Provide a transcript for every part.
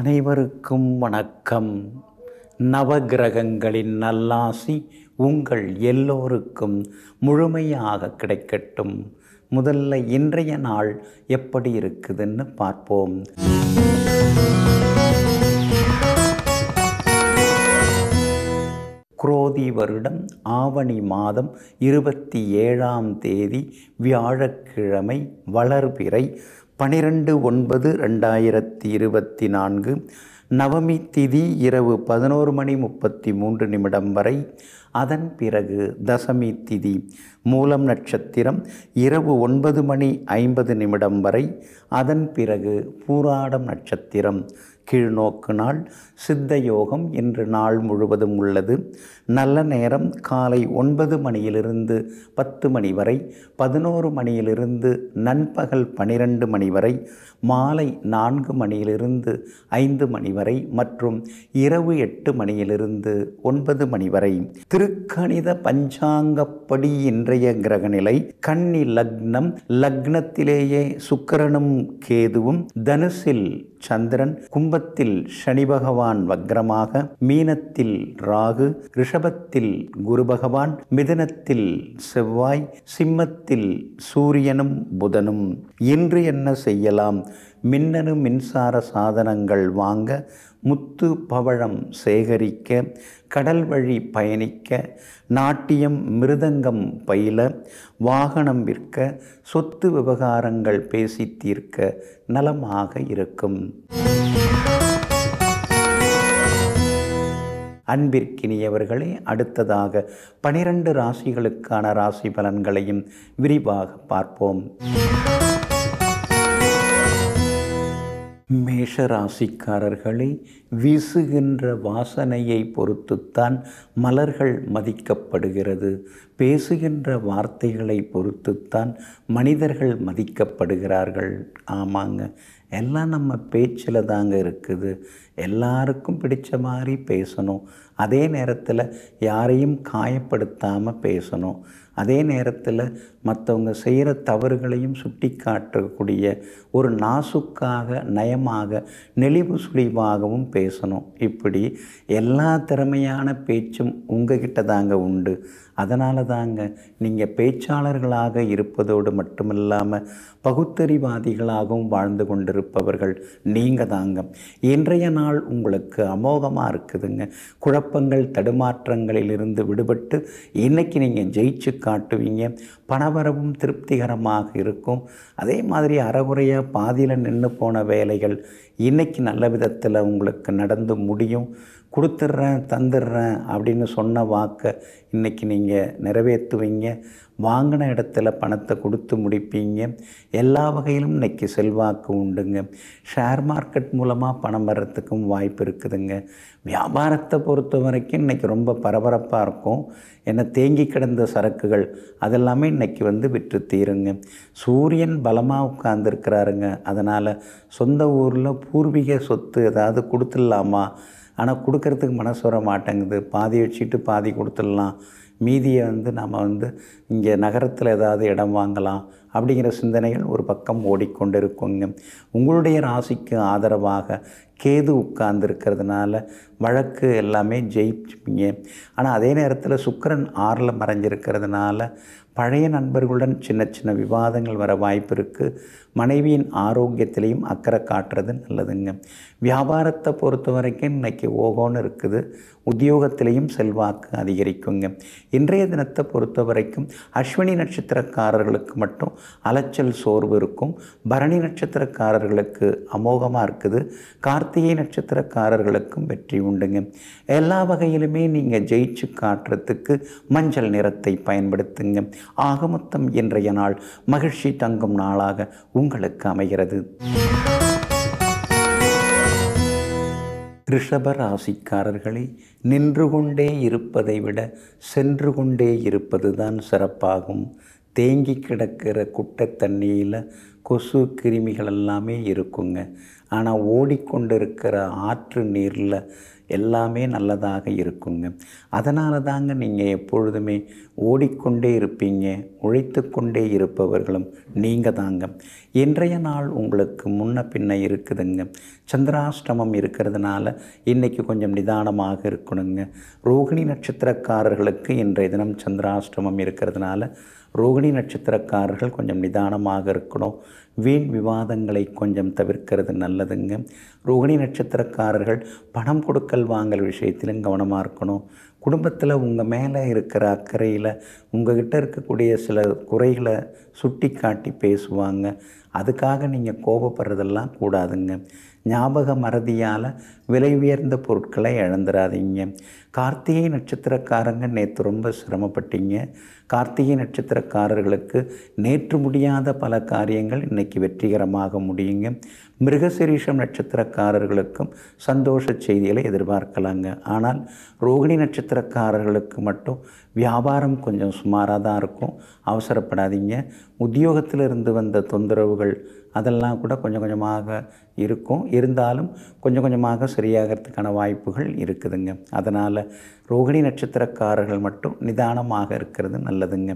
அனைவருக்கும் வணக்கம் நவகிரகங்களின் நல்லாசி உங்கள் எல்லோருக்கும் முழுமையாக கிடைக்கட்டும் முதல்ல இன்றைய நாள் எப்படி இருக்குதுன்னு பார்ப்போம் குரோதி வருடம் ஆவணி மாதம் இருபத்தி ஏழாம் தேதி வியாழக்கிழமை வளர்பிறை பனிரெண்டு ஒன்பது ரெண்டாயிரத்தி இருபத்தி நான்கு நவமி திதி இரவு பதினோரு மணி முப்பத்தி மூன்று நிமிடம் வரை அதன் பிறகு தசமி திதி மூலம் நட்சத்திரம் இரவு ஒன்பது மணி ஐம்பது நிமிடம் வரை அதன் பிறகு பூராடம் நட்சத்திரம் கீழ்நோக்கு நாள் சித்த யோகம் இன்று நாள் முழுவதும் உள்ளது நல்ல நேரம் காலை ஒன்பது மணியிலிருந்து பத்து மணி வரை பதினோரு மணியிலிருந்து நண்பகல் பனிரெண்டு மணி வரை மாலை நான்கு மணியிலிருந்து ஐந்து மணி வரை மற்றும் இரவு எட்டு மணியிலிருந்து ஒன்பது மணி வரை திருக்கணித பஞ்சாங்கப்படி இன்றைய கிரகநிலை கன்னி லக்னம் லக்னத்திலேயே சுக்கரனும் கேதுவும் தனுசில் சந்திரன் கும்பத்தில் சனி பகவான் வக்ரமாக மீனத்தில் ராகு ரிஷப் ரிஷபத்தில் குரு பகவான் மிதனத்தில் செவ்வாய் சிம்மத்தில் சூரியனும் புதனும் இன்று என்ன செய்யலாம் மின்னணு மின்சார சாதனங்கள் வாங்க முத்து பவழம் சேகரிக்க கடல் வழி பயணிக்க நாட்டியம் மிருதங்கம் பயில வாகனம் விற்க சொத்து விவகாரங்கள் பேசி தீர்க்க நலமாக இருக்கும் அன்பிற்கினியவர்களே அடுத்ததாக பனிரெண்டு ராசிகளுக்கான ராசி பலன்களையும் விரிவாக பார்ப்போம் மேஷராசிக்காரர்களை வீசுகின்ற வாசனையை பொறுத்துத்தான் மலர்கள் மதிக்கப்படுகிறது பேசுகின்ற வார்த்தைகளை பொறுத்துத்தான் மனிதர்கள் மதிக்கப்படுகிறார்கள் ஆமாங்க எல்லாம் நம்ம பேச்சில் தாங்க இருக்குது எல்லாருக்கும் பிடிச்ச மாதிரி பேசணும் அதே நேரத்தில் யாரையும் காயப்படுத்தாமல் பேசணும் அதே நேரத்தில் மற்றவங்க செய்கிற தவறுகளையும் சுட்டி காட்டக்கூடிய ஒரு நாசுக்காக நயமாக நெளிவு சுழிவாகவும் பேசணும் இப்படி எல்லா திறமையான பேச்சும் உங்ககிட்ட தாங்க உண்டு அதனால தாங்க நீங்கள் பேச்சாளர்களாக இருப்பதோடு மட்டுமில்லாமல் பகுத்தறிவாதிகளாகவும் வாழ்ந்து கொண்டிருப்பவர்கள் நீங்கள் தாங்க இன்றைய நாள் உங்களுக்கு அமோகமாக இருக்குதுங்க குழப்பங்கள் தடுமாற்றங்களிலிருந்து விடுபட்டு இன்றைக்கி நீங்கள் ஜெயிச்சு காட்டுவீங்க பணவரவும் திருப்திகரமாக இருக்கும் அதே மாதிரி அறகுறையாக பாதியில் நின்று போன வேலைகள் இன்றைக்கி நல்ல விதத்தில் உங்களுக்கு நடந்து முடியும் கொடுத்துட்றேன் தந்துடுறேன் அப்படின்னு சொன்ன வாக்கை இன்றைக்கி நீங்கள் நிறைவேற்றுவீங்க வாங்கின இடத்துல பணத்தை கொடுத்து முடிப்பீங்க எல்லா வகையிலும் இன்றைக்கி செல்வாக்கு உண்டுங்க ஷேர் மார்க்கெட் மூலமாக பணம் வர்றதுக்கும் வாய்ப்பு இருக்குதுங்க வியாபாரத்தை பொறுத்த வரைக்கும் இன்றைக்கி ரொம்ப பரபரப்பாக இருக்கும் ஏன்னா தேங்கி கிடந்த சரக்குகள் அதெல்லாமே இன்றைக்கி வந்து விற்று தீருங்க சூரியன் பலமாக உட்கார்ந்துருக்கிறாருங்க அதனால் சொந்த ஊரில் பூர்வீக சொத்து ஏதாவது கொடுத்துடலாமா ஆனால் கொடுக்கறதுக்கு மனசு வர மாட்டேங்குது பாதி வச்சுட்டு பாதி கொடுத்துடலாம் மீதியை வந்து நாம் வந்து இங்கே நகரத்தில் ஏதாவது இடம் வாங்கலாம் அப்படிங்கிற சிந்தனைகள் ஒரு பக்கம் ஓடிக்கொண்டிருக்குங்க உங்களுடைய ராசிக்கு ஆதரவாக கேது உட்கார்ந்து இருக்கிறதுனால வழக்கு எல்லாமே ஜெயிச்சுப்பீங்க ஆனால் அதே நேரத்தில் சுக்கரன் ஆறில் மறைஞ்சிருக்கிறதுனால பழைய நண்பர்களுடன் சின்ன சின்ன விவாதங்கள் வர வாய்ப்பு இருக்குது மனைவியின் ஆரோக்கியத்திலையும் அக்கறை காட்டுறது நல்லதுங்க வியாபாரத்தை பொறுத்த வரைக்கும் இன்றைக்கி ஓகோன்னு இருக்குது உத்தியோகத்திலையும் செல்வாக்கு அதிகரிக்குங்க இன்றைய தினத்தை பொறுத்த வரைக்கும் அஸ்வினி நட்சத்திரக்காரர்களுக்கு மட்டும் அலைச்சல் சோர்வு இருக்கும் பரணி நட்சத்திரக்காரர்களுக்கு அமோகமாக இருக்குது கார்த்திகை நட்சத்திரக்காரர்களுக்கும் வெற்றி உண்டுங்க எல்லா வகையிலுமே நீங்கள் ஜெயிச்சு காட்டுறதுக்கு மஞ்சள் நிறத்தை பயன்படுத்துங்க ஆகமொத்தம் இன்றைய நாள் மகிழ்ச்சி தங்கும் நாளாக உங்களுக்கு அமைகிறது ரிஷப ராசிக்காரர்களை நின்று கொண்டே இருப்பதை விட சென்று கொண்டே இருப்பது தான் சிறப்பாகும் தேங்கி கிடக்கிற குட்டைத்தண்ணியில் தண்ணியில் கொசு கிருமிகள் எல்லாமே இருக்குங்க ஆனால் ஓடிக்கொண்டு இருக்கிற ஆற்று நீரில் எல்லாமே நல்லதாக இருக்குங்க அதனால தாங்க நீங்கள் எப்பொழுதுமே ஓடிக்கொண்டே இருப்பீங்க உழைத்து கொண்டே இருப்பவர்களும் நீங்கள் தாங்க இன்றைய நாள் உங்களுக்கு முன்ன பின்ன இருக்குதுங்க சந்திராஷ்டமம் இருக்கிறதுனால இன்றைக்கி கொஞ்சம் நிதானமாக இருக்கணுங்க ரோகிணி நட்சத்திரக்காரர்களுக்கு இன்றைய தினம் சந்திராஷ்டமம் இருக்கிறதுனால ரோகிணி நட்சத்திரக்காரர்கள் கொஞ்சம் நிதானமாக இருக்கணும் வீண் விவாதங்களை கொஞ்சம் தவிர்க்கிறது நல்லதுங்க ரோகிணி நட்சத்திரக்காரர்கள் பணம் கொடுக்கல் வாங்கல் விஷயத்திலும் கவனமாக இருக்கணும் குடும்பத்தில் உங்கள் மேலே இருக்கிற அக்கறையில் உங்கள்கிட்ட இருக்கக்கூடிய சில குறைகளை சுட்டி காட்டி பேசுவாங்க அதுக்காக நீங்கள் கோபப்படுறதெல்லாம் கூடாதுங்க ஞாபக மறதியால் விலை உயர்ந்த பொருட்களை இழந்துடாதீங்க கார்த்திகை நட்சத்திரக்காரங்க நேற்று ரொம்ப சிரமப்பட்டீங்க கார்த்திகை நட்சத்திரக்காரர்களுக்கு நேற்று முடியாத பல காரியங்கள் இன்றைக்கி வெற்றிகரமாக முடியுங்க மிருகசிரீஷம் நட்சத்திரக்காரர்களுக்கும் சந்தோஷ செய்திகளை எதிர்பார்க்கலாங்க ஆனால் ரோகிணி நட்சத்திரக்காரர்களுக்கு மட்டும் வியாபாரம் கொஞ்சம் சுமாராக தான் இருக்கும் அவசரப்படாதீங்க உத்தியோகத்தில் இருந்து வந்த தொந்தரவுகள் அதெல்லாம் கூட கொஞ்சம் கொஞ்சமாக இருக்கும் இருந்தாலும் கொஞ்சம் கொஞ்சமாக சரியாகிறதுக்கான வாய்ப்புகள் இருக்குதுங்க அதனால் ரோகிணி நட்சத்திரக்காரர்கள் மட்டும் நிதானமாக இருக்கிறது நல்லதுங்க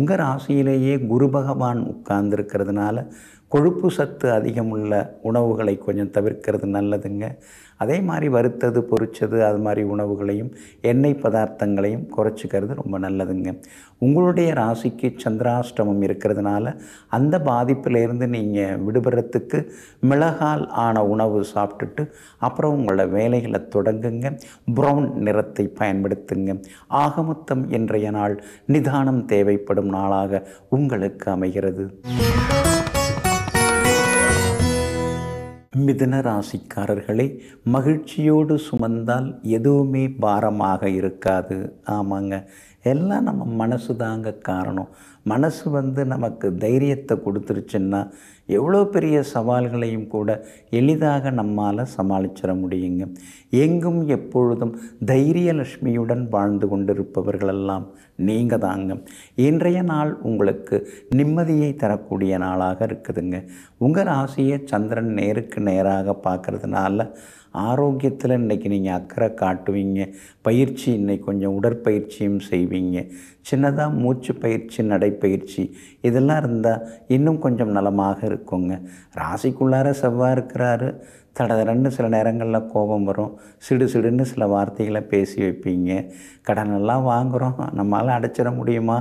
உங்கள் ராசியிலேயே குரு பகவான் உட்கார்ந்துருக்கிறதுனால கொழுப்பு சத்து அதிகமுள்ள உணவுகளை கொஞ்சம் தவிர்க்கிறது நல்லதுங்க அதே மாதிரி வறுத்தது பொறிச்சது அது மாதிரி உணவுகளையும் எண்ணெய் பதார்த்தங்களையும் குறைச்சிக்கிறது ரொம்ப நல்லதுங்க உங்களுடைய ராசிக்கு சந்திராஷ்டமம் இருக்கிறதுனால அந்த பாதிப்பிலேருந்து நீங்கள் விடுபடுறதுக்கு மிளகால் ஆன உணவு சாப்பிட்டுட்டு அப்புறம் உங்களோட வேலைகளை தொடங்குங்க ப்ரௌன் நிறத்தை பயன்படுத்துங்க ஆகமொத்தம் இன்றைய நாள் நிதானம் தேவைப்படும் நாளாக உங்களுக்கு அமைகிறது மிதன ராசிக்காரர்களை மகிழ்ச்சியோடு சுமந்தால் எதுவுமே பாரமாக இருக்காது ஆமாங்க எல்லாம் நம்ம மனசு தாங்க காரணம் மனசு வந்து நமக்கு தைரியத்தை கொடுத்துருச்சுன்னா எவ்வளோ பெரிய சவால்களையும் கூட எளிதாக நம்மால் சமாளிச்சிட முடியுங்க எங்கும் எப்பொழுதும் தைரியலட்சுமியுடன் வாழ்ந்து கொண்டிருப்பவர்களெல்லாம் நீங்கள் தாங்க இன்றைய நாள் உங்களுக்கு நிம்மதியை தரக்கூடிய நாளாக இருக்குதுங்க உங்கள் ராசியை சந்திரன் நேருக்கு நேராக பார்க்குறதுனால ஆரோக்கியத்தில் இன்றைக்கி நீங்கள் அக்கறை காட்டுவீங்க பயிற்சி இன்றைக்கி கொஞ்சம் உடற்பயிற்சியும் செய்வீங்க சின்னதாக மூச்சு பயிற்சி நடைப்பயிற்சி இதெல்லாம் இருந்தால் இன்னும் கொஞ்சம் நலமாக இருக்குங்க ராசிக்குள்ளார செவ்வாய் இருக்கிறாரு தடதடன்னு சில நேரங்களில் கோபம் வரும் சிடு சிடுன்னு சில வார்த்தைகளை பேசி வைப்பீங்க கடனெல்லாம் வாங்குகிறோம் நம்மளால் அடைச்சிட முடியுமா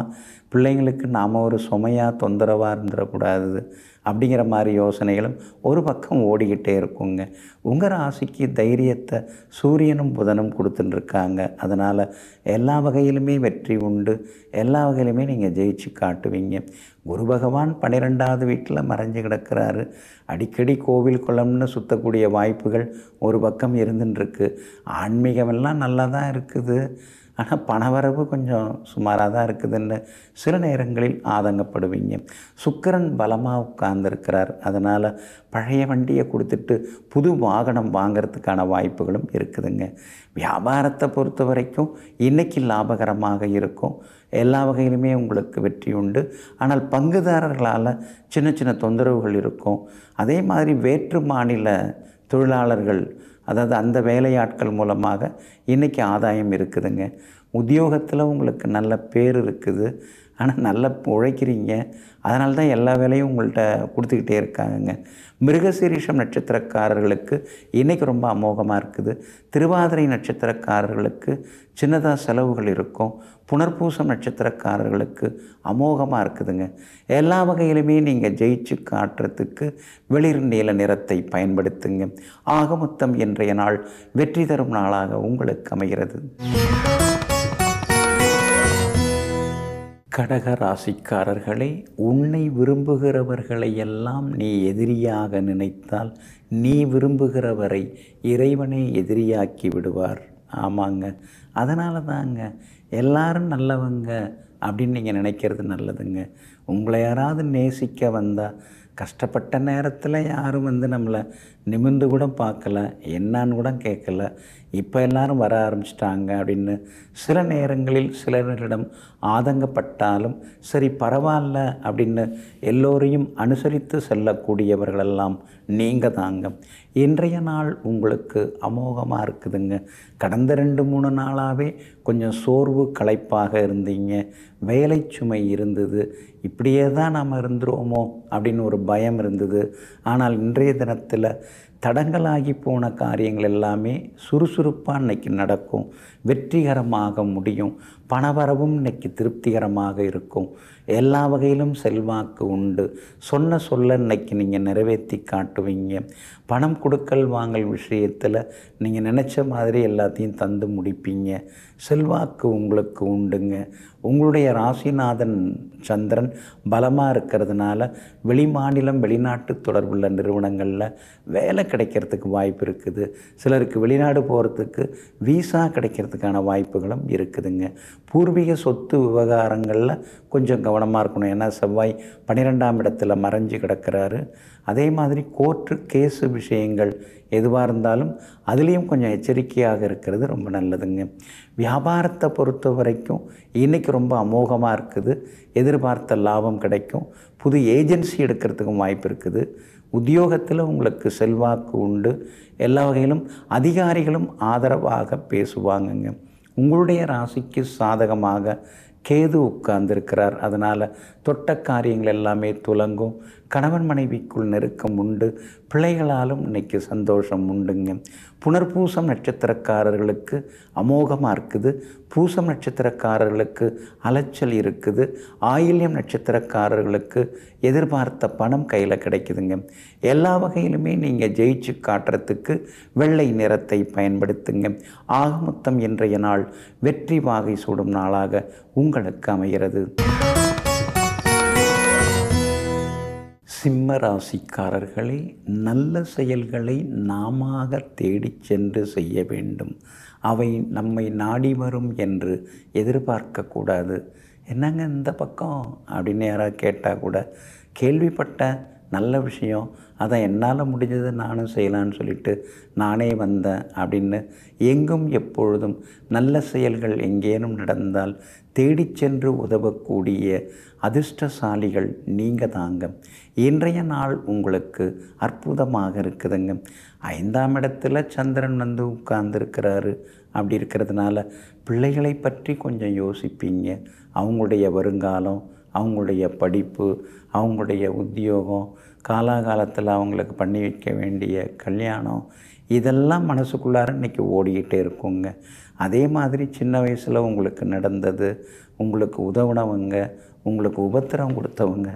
பிள்ளைங்களுக்கு நாம் ஒரு சுமையாக தொந்தரவாக இருந்துடக்கூடாது அப்படிங்கிற மாதிரி யோசனைகளும் ஒரு பக்கம் ஓடிக்கிட்டே இருக்குங்க உங்கள் ராசிக்கு தைரியத்தை சூரியனும் புதனும் கொடுத்துட்டுருக்காங்க அதனால் எல்லா வகையிலுமே வெற்றி உண்டு எல்லா வகையிலுமே நீங்கள் ஜெயிச்சு காட்டுவீங்க குரு பகவான் பன்னிரெண்டாவது வீட்டில் மறைஞ்சு கிடக்கிறாரு அடிக்கடி கோவில் குளம்னு சுற்றக்கூடிய வாய்ப்புகள் ஒரு பக்கம் இருந்துட்டுருக்கு ஆன்மீகமெல்லாம் நல்லா தான் இருக்குது ஆனால் பணவரவு கொஞ்சம் சுமாராக தான் இருக்குதுன்னு சில நேரங்களில் ஆதங்கப்படுவீங்க சுக்கரன் பலமாக உட்கார்ந்துருக்கிறார் அதனால் பழைய வண்டியை கொடுத்துட்டு புது வாகனம் வாங்கிறதுக்கான வாய்ப்புகளும் இருக்குதுங்க வியாபாரத்தை பொறுத்த வரைக்கும் இன்றைக்கி லாபகரமாக இருக்கும் எல்லா வகையிலுமே உங்களுக்கு வெற்றி உண்டு ஆனால் பங்குதாரர்களால் சின்ன சின்ன தொந்தரவுகள் இருக்கும் அதே மாதிரி வேற்று மாநில தொழிலாளர்கள் அதாவது அந்த வேலையாட்கள் மூலமாக இன்றைக்கி ஆதாயம் இருக்குதுங்க உத்தியோகத்தில் உங்களுக்கு நல்ல பேர் இருக்குது ஆனால் நல்லா உழைக்கிறீங்க அதனால தான் எல்லா வேலையும் உங்கள்கிட்ட கொடுத்துக்கிட்டே இருக்காங்க மிருகசீரிஷம் நட்சத்திரக்காரர்களுக்கு இன்றைக்கி ரொம்ப அமோகமாக இருக்குது திருவாதிரை நட்சத்திரக்காரர்களுக்கு சின்னதாக செலவுகள் இருக்கும் புனர்பூசம் நட்சத்திரக்காரர்களுக்கு அமோகமாக இருக்குதுங்க எல்லா வகையிலுமே நீங்கள் ஜெயிச்சு காட்டுறதுக்கு வெளிர் நீல நிறத்தை பயன்படுத்துங்க ஆகமுத்தம் இன்றைய நாள் வெற்றி தரும் நாளாக உங்களுக்கு அமைகிறது கடக ராசிக்காரர்களே உன்னை விரும்புகிறவர்களை எல்லாம் நீ எதிரியாக நினைத்தால் நீ விரும்புகிறவரை இறைவனை எதிரியாக்கி விடுவார் ஆமாங்க அதனால தாங்க எல்லாரும் நல்லவங்க அப்படின்னு நீங்கள் நினைக்கிறது நல்லதுங்க உங்களை யாராவது நேசிக்க வந்தால் கஷ்டப்பட்ட நேரத்தில் யாரும் வந்து நம்மளை நிமிர்ந்து கூட பார்க்கல என்னான்னு கூட கேட்கல இப்போ எல்லாரும் வர ஆரம்பிச்சிட்டாங்க அப்படின்னு சில நேரங்களில் சிலரிடம் ஆதங்கப்பட்டாலும் சரி பரவாயில்ல அப்படின்னு எல்லோரையும் அனுசரித்து செல்லக்கூடியவர்களெல்லாம் நீங்கள் தாங்க இன்றைய நாள் உங்களுக்கு அமோகமாக இருக்குதுங்க கடந்த ரெண்டு மூணு நாளாகவே கொஞ்சம் சோர்வு களைப்பாக இருந்தீங்க வேலை சுமை இருந்தது இப்படியே தான் நாம் இருந்துருவோமோ அப்படின்னு ஒரு பயம் இருந்தது ஆனால் இன்றைய தினத்தில் தடங்களாகி போன காரியங்கள் எல்லாமே சுறுசுறுப்பாக இன்றைக்கி நடக்கும் வெற்றிகரமாக முடியும் பணவரவும் இன்னைக்கு திருப்திகரமாக இருக்கும் எல்லா வகையிலும் செல்வாக்கு உண்டு சொன்ன சொல்ல இன்னைக்கு நீங்கள் நிறைவேற்றி காட்டுவீங்க பணம் கொடுக்கல் வாங்கல் விஷயத்தில் நீங்கள் நினச்ச மாதிரி எல்லாத்தையும் தந்து முடிப்பீங்க செல்வாக்கு உங்களுக்கு உண்டுங்க உங்களுடைய ராசிநாதன் சந்திரன் பலமாக இருக்கிறதுனால வெளிமாநிலம் வெளிநாட்டு தொடர்புள்ள நிறுவனங்களில் வேலை கிடைக்கிறதுக்கு வாய்ப்பு இருக்குது சிலருக்கு வெளிநாடு போகிறதுக்கு விசா கிடைக்கிறதுக்கான வாய்ப்புகளும் இருக்குதுங்க பூர்வீக சொத்து விவகாரங்களில் கொஞ்சம் கவனமாக இருக்கணும் ஏன்னா செவ்வாய் பன்னிரெண்டாம் இடத்துல மறைஞ்சு கிடக்கிறாரு அதே மாதிரி கோர்ட்டு கேஸு விஷயங்கள் எதுவாக இருந்தாலும் அதுலேயும் கொஞ்சம் எச்சரிக்கையாக இருக்கிறது ரொம்ப நல்லதுங்க வியாபாரத்தை பொறுத்த வரைக்கும் இன்றைக்கி ரொம்ப அமோகமாக இருக்குது எதிர்பார்த்த லாபம் கிடைக்கும் புது ஏஜென்சி எடுக்கிறதுக்கும் வாய்ப்பு இருக்குது உத்தியோகத்தில் உங்களுக்கு செல்வாக்கு உண்டு எல்லா வகையிலும் அதிகாரிகளும் ஆதரவாக பேசுவாங்கங்க உங்களுடைய ராசிக்கு சாதகமாக கேது உட்கார்ந்திருக்கிறார் அதனால் தொட்ட காரியங்கள் எல்லாமே துலங்கும் கணவன் மனைவிக்குள் நெருக்கம் உண்டு பிள்ளைகளாலும் இன்னைக்கு சந்தோஷம் உண்டுங்க புனர்பூசம் நட்சத்திரக்காரர்களுக்கு அமோகமாக இருக்குது பூசம் நட்சத்திரக்காரர்களுக்கு அலைச்சல் இருக்குது ஆயில்யம் நட்சத்திரக்காரர்களுக்கு எதிர்பார்த்த பணம் கையில் கிடைக்குதுங்க எல்லா வகையிலுமே நீங்கள் ஜெயிச்சு காட்டுறதுக்கு வெள்ளை நிறத்தை பயன்படுத்துங்க ஆகமொத்தம் இன்றைய நாள் வெற்றி வாகை சூடும் நாளாக உங்களுக்கு அமைகிறது சிம்ம ராசிக்காரர்களே நல்ல செயல்களை நாம தேடிச் சென்று செய்ய வேண்டும் அவை நம்மை நாடி வரும் என்று எதிர்பார்க்கக்கூடாது என்னங்க இந்த பக்கம் அப்படின்னு யாராவது கேட்டால் கூட கேள்விப்பட்ட நல்ல விஷயம் அதை என்னால் முடிஞ்சதை நானும் செய்யலான்னு சொல்லிட்டு நானே வந்தேன் அப்படின்னு எங்கும் எப்பொழுதும் நல்ல செயல்கள் எங்கேனும் நடந்தால் தேடி சென்று உதவக்கூடிய அதிர்ஷ்டசாலிகள் நீங்கள் தாங்க இன்றைய நாள் உங்களுக்கு அற்புதமாக இருக்குதுங்க ஐந்தாம் இடத்துல சந்திரன் வந்து உட்கார்ந்துருக்கிறாரு அப்படி இருக்கிறதுனால பிள்ளைகளை பற்றி கொஞ்சம் யோசிப்பீங்க அவங்களுடைய வருங்காலம் அவங்களுடைய படிப்பு அவங்களுடைய உத்தியோகம் காலாகாலத்தில் அவங்களுக்கு பண்ணி வைக்க வேண்டிய கல்யாணம் இதெல்லாம் மனசுக்குள்ளார இன்றைக்கி ஓடிக்கிட்டே இருக்குங்க அதே மாதிரி சின்ன வயசில் உங்களுக்கு நடந்தது உங்களுக்கு உதவுனவங்க உங்களுக்கு உபத்திரம் கொடுத்தவங்க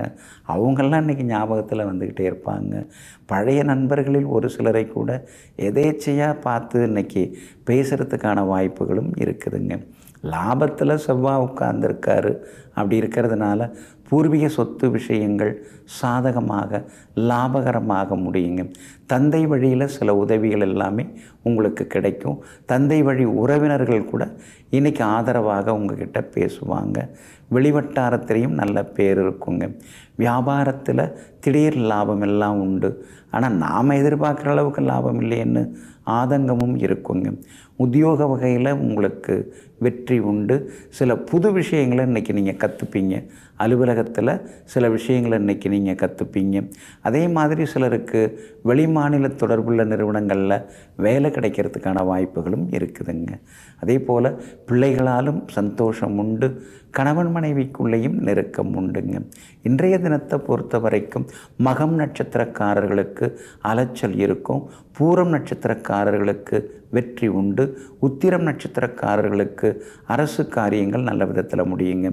அவங்கெல்லாம் இன்றைக்கி ஞாபகத்தில் வந்துக்கிட்டே இருப்பாங்க பழைய நண்பர்களில் ஒரு சிலரை கூட எதேச்சையாக பார்த்து இன்றைக்கி பேசுகிறதுக்கான வாய்ப்புகளும் இருக்குதுங்க லாபத்தில் செவ்வாய் உட்கார்ந்துருக்காரு அப்படி இருக்கிறதுனால பூர்வீக சொத்து விஷயங்கள் சாதகமாக லாபகரமாக முடியுங்க தந்தை வழியில் சில உதவிகள் எல்லாமே உங்களுக்கு கிடைக்கும் தந்தை வழி உறவினர்கள் கூட இன்றைக்கி ஆதரவாக உங்ககிட்ட பேசுவாங்க வெளிவட்டாரத்திலையும் நல்ல பேர் இருக்குங்க வியாபாரத்தில் திடீர் லாபம் எல்லாம் உண்டு ஆனால் நாம் எதிர்பார்க்குற அளவுக்கு லாபம் இல்லைன்னு ஆதங்கமும் இருக்குங்க உத்தியோக வகையில் உங்களுக்கு வெற்றி உண்டு சில புது விஷயங்களை இன்றைக்கி நீங்கள் கற்றுப்பீங்க அலுவலகத்தில் சில விஷயங்களை இன்றைக்கி நீங்கள் கற்றுப்பீங்க அதே மாதிரி சிலருக்கு வெளிமாநில தொடர்புள்ள நிறுவனங்களில் வேலை கிடைக்கிறதுக்கான வாய்ப்புகளும் இருக்குதுங்க அதே போல் பிள்ளைகளாலும் சந்தோஷம் உண்டு கணவன் மனைவிக்குள்ளேயும் நெருக்கம் உண்டுங்க இன்றைய தினத்தை பொறுத்த வரைக்கும் மகம் நட்சத்திரக்காரர்களுக்கு அலைச்சல் இருக்கும் பூரம் நட்சத்திரக்காரர்களுக்கு வெற்றி உண்டு உத்திரம் நட்சத்திரக்காரர்களுக்கு அரசு காரியங்கள் நல்ல விதத்தில் முடியுங்க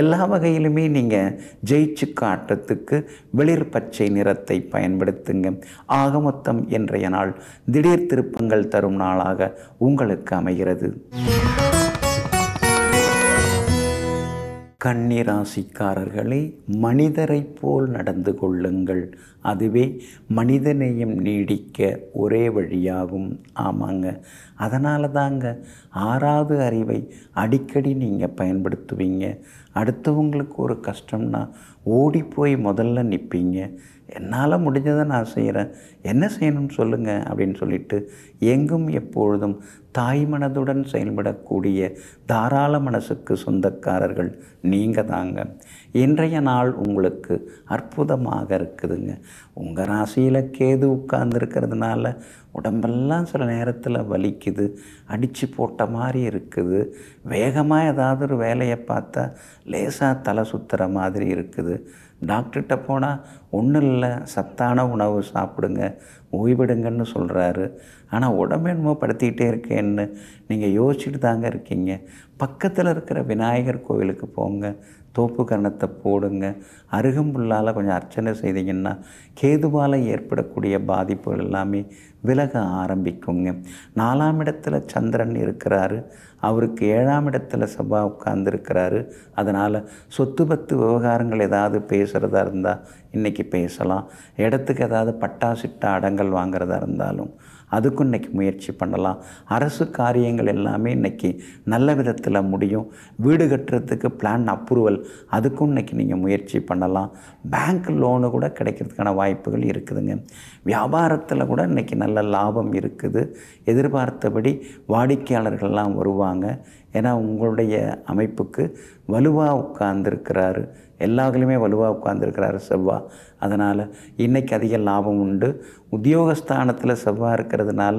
எல்லா வகையிலுமே நீங்கள் ஜெயிச்சு காட்டத்துக்கு வெளிர் பச்சை நிறத்தை பயன்படுத்துங்க ஆகமொத்தம் என்றைய நாள் திடீர் திருப்பங்கள் தரும் நாளாக உங்களுக்கு அமைகிறது கன்னிராசிக்காரர்களை மனிதரைப் போல் நடந்து கொள்ளுங்கள் அதுவே மனிதநேயம் நீடிக்க ஒரே வழியாகும் ஆமாங்க அதனால தாங்க ஆறாவது அறிவை அடிக்கடி நீங்கள் பயன்படுத்துவீங்க அடுத்தவங்களுக்கு ஒரு கஷ்டம்னா ஓடி போய் முதல்ல நிற்பீங்க என்னால் முடிஞ்சதை நான் செய்கிறேன் என்ன செய்யணும்னு சொல்லுங்கள் அப்படின்னு சொல்லிட்டு எங்கும் எப்பொழுதும் தாய் மனதுடன் செயல்படக்கூடிய தாராள மனசுக்கு சொந்தக்காரர்கள் நீங்கள் தாங்க இன்றைய நாள் உங்களுக்கு அற்புதமாக இருக்குதுங்க உங்கள் ராசியில் கேது உட்கார்ந்துருக்கிறதுனால உடம்பெல்லாம் சில நேரத்தில் வலிக்குது அடித்து போட்ட மாதிரி இருக்குது வேகமாக ஏதாவது ஒரு வேலையை பார்த்தா லேசாக தலை சுற்றுற மாதிரி இருக்குது டாக்டர்கிட்ட போனால் ஒன்றும் இல்லை சத்தான உணவு சாப்பிடுங்க ஓய்விடுங்கன்னு சொல்கிறாரு ஆனால் உடம்பு படுத்திக்கிட்டே இருக்கேன்னு நீங்கள் யோசிச்சுட்டு தாங்க இருக்கீங்க பக்கத்தில் இருக்கிற விநாயகர் கோவிலுக்கு போங்க தோப்பு கரணத்தை போடுங்க அருகம்புல்லால் கொஞ்சம் அர்ச்சனை செய்தீங்கன்னா கேதுவால் ஏற்படக்கூடிய பாதிப்புகள் எல்லாமே விலக ஆரம்பிக்குங்க நாலாம் இடத்துல சந்திரன் இருக்கிறாரு அவருக்கு ஏழாம் இடத்துல செவ்வா உட்கார்ந்துருக்கிறாரு அதனால் சொத்து பத்து விவகாரங்கள் ஏதாவது பேசுகிறதா இருந்தால் இன்றைக்கி பேசலாம் இடத்துக்கு ஏதாவது பட்டாசிட்டா அடங்கல் வாங்குறதா இருந்தாலும் அதுக்கும் இன்றைக்கி முயற்சி பண்ணலாம் அரசு காரியங்கள் எல்லாமே இன்றைக்கி நல்ல விதத்தில் முடியும் வீடு கட்டுறதுக்கு பிளான் அப்ரூவல் அதுக்கும் இன்றைக்கி நீங்கள் முயற்சி பண்ணலாம் பேங்க் லோனு கூட கிடைக்கிறதுக்கான வாய்ப்புகள் இருக்குதுங்க வியாபாரத்தில் கூட இன்றைக்கி நல்ல லாபம் இருக்குது எதிர்பார்த்தபடி வாடிக்கையாளர்கள்லாம் வருவாங்க ஏன்னா உங்களுடைய அமைப்புக்கு வலுவாக உட்கார்ந்துருக்கிறாரு எல்லாத்துலேயுமே வலுவாக உட்கார்ந்துருக்கிறாரு செவ்வாய் அதனால் இன்றைக்கி அதிக லாபம் உண்டு உத்தியோகஸ்தானத்தில் செவ்வாய் இருக்கிறதுனால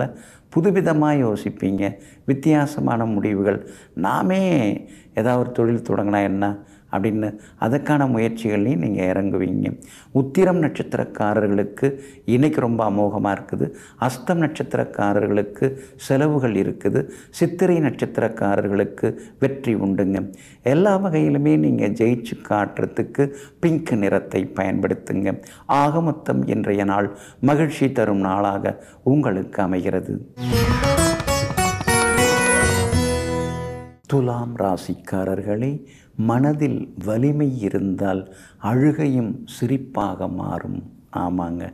புதுவிதமாக யோசிப்பீங்க வித்தியாசமான முடிவுகள் நாமே ஏதாவது ஒரு தொழில் தொடங்கினா என்ன அப்படின்னு அதுக்கான முயற்சிகள்லையும் நீங்கள் இறங்குவீங்க உத்திரம் நட்சத்திரக்காரர்களுக்கு இன்றைக்கி ரொம்ப அமோகமாக இருக்குது அஸ்தம் நட்சத்திரக்காரர்களுக்கு செலவுகள் இருக்குது சித்திரை நட்சத்திரக்காரர்களுக்கு வெற்றி உண்டுங்க எல்லா வகையிலுமே நீங்கள் ஜெயிச்சு காட்டுறதுக்கு பிங்க் நிறத்தை பயன்படுத்துங்க ஆகமொத்தம் இன்றைய நாள் மகிழ்ச்சி தரும் நாளாக உங்களுக்கு அமைகிறது துலாம் ராசிக்காரர்களே மனதில் வலிமை இருந்தால் அழுகையும் சிரிப்பாக மாறும் ஆமாங்க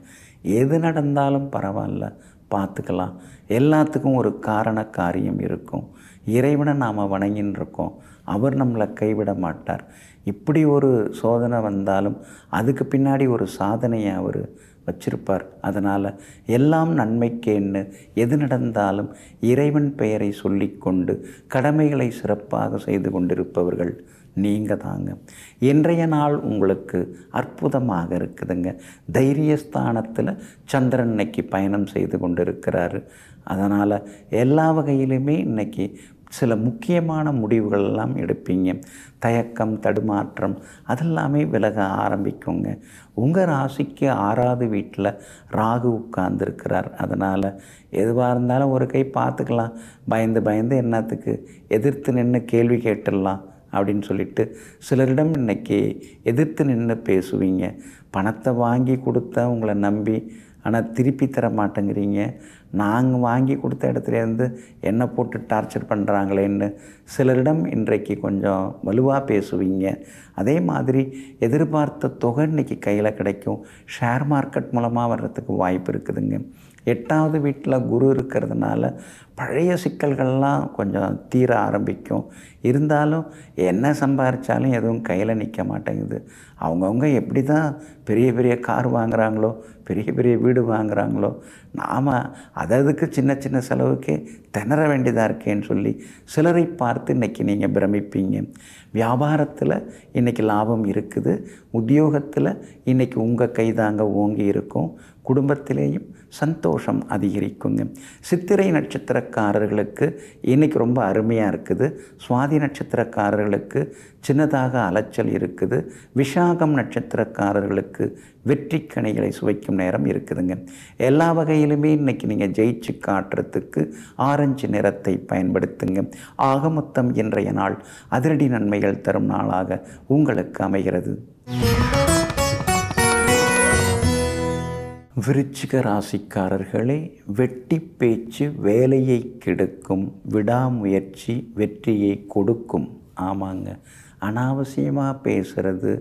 எது நடந்தாலும் பரவாயில்ல பார்த்துக்கலாம் எல்லாத்துக்கும் ஒரு காரண காரியம் இருக்கும் இறைவனை நாம் வணங்கின்னு இருக்கோம் அவர் நம்மளை கைவிட மாட்டார் இப்படி ஒரு சோதனை வந்தாலும் அதுக்கு பின்னாடி ஒரு சாதனையை அவர் வச்சிருப்பார் அதனால் எல்லாம் நன்மைக்கேன்னு எது நடந்தாலும் இறைவன் பெயரை சொல்லிக்கொண்டு கடமைகளை சிறப்பாக செய்து கொண்டிருப்பவர்கள் நீங்கள் தாங்க இன்றைய நாள் உங்களுக்கு அற்புதமாக இருக்குதுங்க தைரியஸ்தானத்தில் சந்திரன் இன்னைக்கு பயணம் செய்து கொண்டு இருக்கிறாரு அதனால் எல்லா வகையிலுமே இன்றைக்கி சில முக்கியமான முடிவுகள் எல்லாம் எடுப்பீங்க தயக்கம் தடுமாற்றம் அதெல்லாமே விலக ஆரம்பிக்குங்க உங்கள் ராசிக்கு ஆறாவது வீட்டில் ராகு உட்கார்ந்துருக்கிறார் அதனால் எதுவாக இருந்தாலும் ஒரு கை பார்த்துக்கலாம் பயந்து பயந்து என்னத்துக்கு எதிர்த்து நின்று கேள்வி கேட்டுடலாம் அப்படின்னு சொல்லிட்டு சிலரிடம் இன்றைக்கி எதிர்த்து நின்று பேசுவீங்க பணத்தை வாங்கி கொடுத்த உங்களை நம்பி ஆனால் திருப்பி தர மாட்டேங்கிறீங்க நாங்கள் வாங்கி கொடுத்த இடத்துலேருந்து என்ன போட்டு டார்ச்சர் பண்ணுறாங்களேன்னு சிலரிடம் இன்றைக்கு கொஞ்சம் வலுவாக பேசுவீங்க அதே மாதிரி எதிர்பார்த்த தொகை இன்றைக்கி கையில் கிடைக்கும் ஷேர் மார்க்கெட் மூலமாக வர்றதுக்கு வாய்ப்பு இருக்குதுங்க எட்டாவது வீட்டில் குரு இருக்கிறதுனால பழைய சிக்கல்கள்லாம் கொஞ்சம் தீர ஆரம்பிக்கும் இருந்தாலும் என்ன சம்பாரித்தாலும் எதுவும் கையில் நிற்க மாட்டேங்குது அவங்கவுங்க எப்படி தான் பெரிய பெரிய கார் வாங்குகிறாங்களோ பெரிய பெரிய வீடு வாங்குகிறாங்களோ நாம் அததுக்கு சின்ன சின்ன செலவுக்கே திணற வேண்டியதாக இருக்கேன்னு சொல்லி சிலரை பார்த்து இன்றைக்கி நீங்கள் பிரமிப்பீங்க வியாபாரத்தில் இன்றைக்கி லாபம் இருக்குது உத்தியோகத்தில் இன்றைக்கி உங்கள் கை தாங்க ஓங்கி இருக்கும் குடும்பத்திலேயும் சந்தோஷம் அதிகரிக்குங்க சித்திரை நட்சத்திரக்காரர்களுக்கு இன்றைக்கி ரொம்ப அருமையாக இருக்குது சுவாதி ஆதி நட்சத்திரக்காரர்களுக்கு சின்னதாக அலைச்சல் இருக்குது விஷாகம் நட்சத்திரக்காரர்களுக்கு வெற்றி கணிகளை சுவைக்கும் நேரம் இருக்குதுங்க எல்லா வகையிலுமே இன்றைக்கி நீங்கள் ஜெயிச்சு காட்டுறதுக்கு ஆரஞ்சு நிறத்தை பயன்படுத்துங்க ஆக மொத்தம் இன்றைய நாள் அதிரடி நன்மைகள் தரும் நாளாக உங்களுக்கு அமைகிறது விருச்சிக ராசிக்காரர்களே வெட்டி பேச்சு வேலையை கெடுக்கும் விடாமுயற்சி வெற்றியை கொடுக்கும் ஆமாங்க அனாவசியமாக பேசுகிறது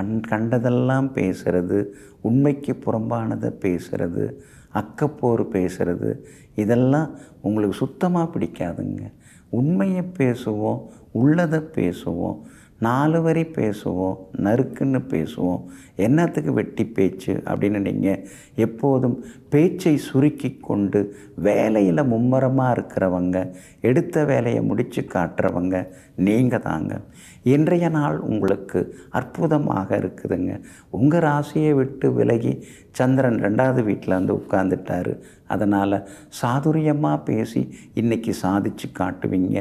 அன் கண்டதெல்லாம் பேசுகிறது உண்மைக்கு புறம்பானதை பேசுகிறது அக்கப்போர் பேசுகிறது இதெல்லாம் உங்களுக்கு சுத்தமாக பிடிக்காதுங்க உண்மையை பேசுவோம் உள்ளதை பேசுவோம் நாலு வரி பேசுவோம் நறுக்குன்னு பேசுவோம் என்னத்துக்கு வெட்டி பேச்சு அப்படின்னு நீங்கள் எப்போதும் பேச்சை சுருக்கி கொண்டு வேலையில் மும்முரமாக இருக்கிறவங்க எடுத்த வேலையை முடித்து காட்டுறவங்க நீங்கள் தாங்க இன்றைய நாள் உங்களுக்கு அற்புதமாக இருக்குதுங்க உங்கள் ராசியை விட்டு விலகி சந்திரன் ரெண்டாவது வீட்டில் வந்து உட்காந்துட்டார் அதனால் சாதுரியமாக பேசி இன்றைக்கி சாதித்து காட்டுவீங்க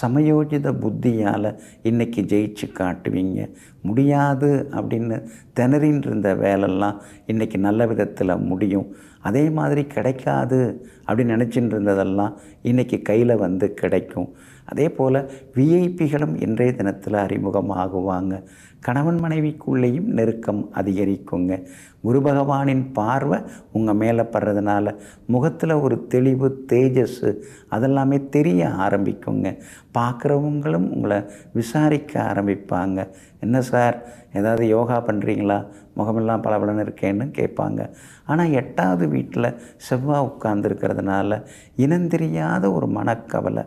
சமயோஜித புத்தியால் இன்றைக்கி ஜெயிச்சு காட்டுவீங்க முடியாது அப்படின்னு திணறின் இருந்த வேலைலாம் இன்றைக்கி நல்ல விதத்தில் முடியும் அதே மாதிரி கிடைக்காது அப்படின்னு நினச்சிட்டு இருந்ததெல்லாம் இன்றைக்கி கையில் வந்து கிடைக்கும் அதே போல் விஐபிகளும் இன்றைய தினத்தில் அறிமுகமாகுவாங்க கணவன் மனைவிக்குள்ளேயும் நெருக்கம் அதிகரிக்குங்க குரு பகவானின் பார்வை உங்கள் மேலே படுறதுனால முகத்தில் ஒரு தெளிவு தேஜஸ் அதெல்லாமே தெரிய ஆரம்பிக்குங்க பார்க்குறவங்களும் உங்களை விசாரிக்க ஆரம்பிப்பாங்க என்ன சார் ஏதாவது யோகா பண்ணுறீங்களா முகமெல்லாம் பளபளன்னு இருக்கேன்னு கேட்பாங்க ஆனால் எட்டாவது வீட்டில் செவ்வாய் உட்கார்ந்துருக்கிறதுனால இனந்தெரியாத ஒரு மனக்கவலை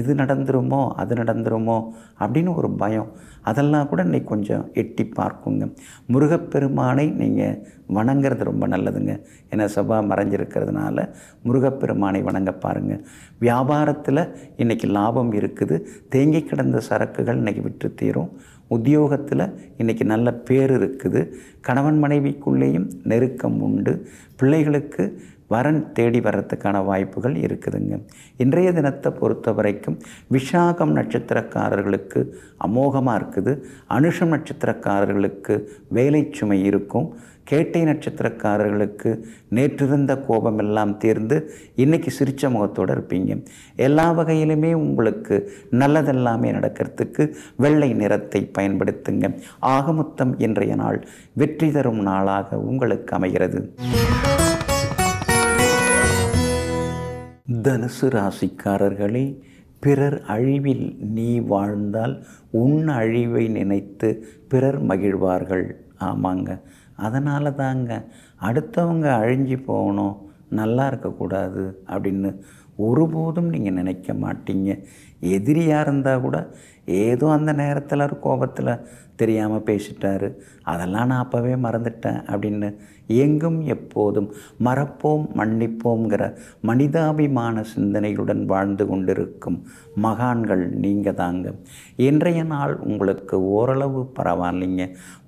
இது நடந்துருமோ அது நடந்துருமோ அப்படின்னு ஒரு பயம் அதெல்லாம் கூட இன்றைக்கி கொஞ்சம் எட்டி பார்க்குங்க முருகப்பெருமானை நீங்கள் வணங்கிறது ரொம்ப நல்லதுங்க ஏன்னா செவ்வாய் மறைஞ்சிருக்கிறதுனால முருகப்பெருமானை வணங்க பாருங்கள் வியாபாரத்தில் இன்றைக்கி லாபம் இருக்குது தேங்கி கிடந்த சரக்குகள் இன்றைக்கி விற்று தீரும் உத்தியோகத்தில் இன்றைக்கி நல்ல பேர் இருக்குது கணவன் மனைவிக்குள்ளேயும் நெருக்கம் உண்டு பிள்ளைகளுக்கு வரன் தேடி வர்றதுக்கான வாய்ப்புகள் இருக்குதுங்க இன்றைய தினத்தை பொறுத்த வரைக்கும் விஷாகம் நட்சத்திரக்காரர்களுக்கு அமோகமாக இருக்குது அனுஷம் நட்சத்திரக்காரர்களுக்கு வேலை சுமை இருக்கும் கேட்டை நட்சத்திரக்காரர்களுக்கு நேற்றிருந்த கோபம் எல்லாம் தீர்ந்து இன்றைக்கி சிரிச்ச முகத்தோடு இருப்பீங்க எல்லா வகையிலுமே உங்களுக்கு நல்லதெல்லாமே நடக்கிறதுக்கு வெள்ளை நிறத்தை பயன்படுத்துங்க ஆகமொத்தம் இன்றைய நாள் வெற்றி தரும் நாளாக உங்களுக்கு அமைகிறது தனுசு ராசிக்காரர்களே பிறர் அழிவில் நீ வாழ்ந்தால் உன் அழிவை நினைத்து பிறர் மகிழ்வார்கள் ஆமாங்க அதனால தாங்க அடுத்தவங்க அழிஞ்சு போகணும் நல்லா இருக்கக்கூடாது அப்படின்னு ஒருபோதும் நீங்கள் நினைக்க மாட்டீங்க எதிரியாக இருந்தால் கூட ஏதோ அந்த நேரத்தில் கோபத்தில் தெரியாமல் பேசிட்டார் அதெல்லாம் நான் அப்போவே மறந்துட்டேன் அப்படின்னு எங்கும் எப்போதும் மறப்போம் மன்னிப்போங்கிற மனிதாபிமான சிந்தனையுடன் வாழ்ந்து கொண்டிருக்கும் மகான்கள் நீங்கள் தாங்க இன்றைய நாள் உங்களுக்கு ஓரளவு பரவாயில்லைங்க